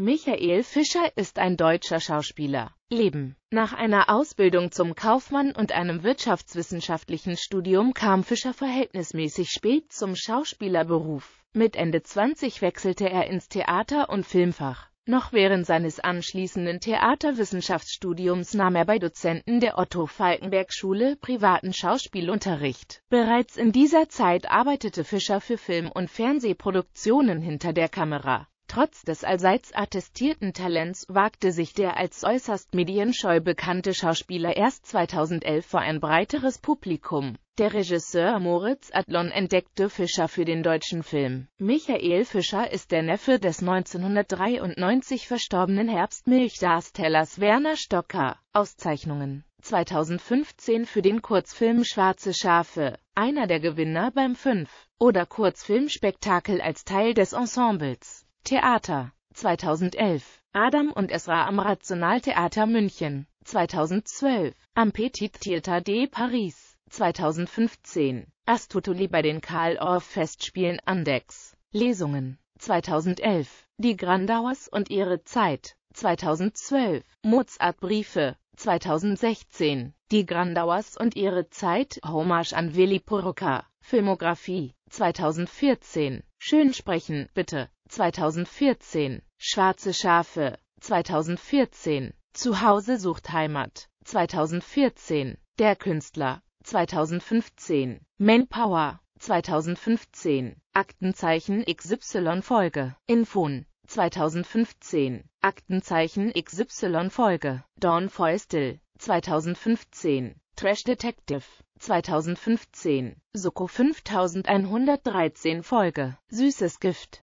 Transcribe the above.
Michael Fischer ist ein deutscher Schauspieler. Leben. Nach einer Ausbildung zum Kaufmann und einem wirtschaftswissenschaftlichen Studium kam Fischer verhältnismäßig spät zum Schauspielerberuf. Mit Ende 20 wechselte er ins Theater- und Filmfach. Noch während seines anschließenden Theaterwissenschaftsstudiums nahm er bei Dozenten der Otto-Falkenberg-Schule privaten Schauspielunterricht. Bereits in dieser Zeit arbeitete Fischer für Film- und Fernsehproduktionen hinter der Kamera. Trotz des allseits attestierten Talents wagte sich der als äußerst medienscheu bekannte Schauspieler erst 2011 vor ein breiteres Publikum. Der Regisseur Moritz Adlon entdeckte Fischer für den deutschen Film. Michael Fischer ist der Neffe des 1993 verstorbenen Herbstmilchdarstellers Werner Stocker. Auszeichnungen 2015 für den Kurzfilm Schwarze Schafe, einer der Gewinner beim 5. oder Kurzfilmspektakel als Teil des Ensembles. Theater 2011 Adam und Esra am Rationaltheater München 2012 am Petit Theater de Paris 2015 Astutoli bei den Karl Orff Festspielen Andex Lesungen 2011 Die Grandauers und ihre Zeit 2012 Mozart Briefe 2016 Die Grandauers und ihre Zeit Hommage an Willy Poruka Filmografie 2014 Schön sprechen bitte 2014, Schwarze Schafe, 2014, Zuhause sucht Heimat, 2014, Der Künstler, 2015, Manpower, 2015, Aktenzeichen XY Folge, Infon, 2015, Aktenzeichen XY Folge, Dawn Feustel, 2015, Trash Detective, 2015, Soko 5113 Folge, Süßes Gift,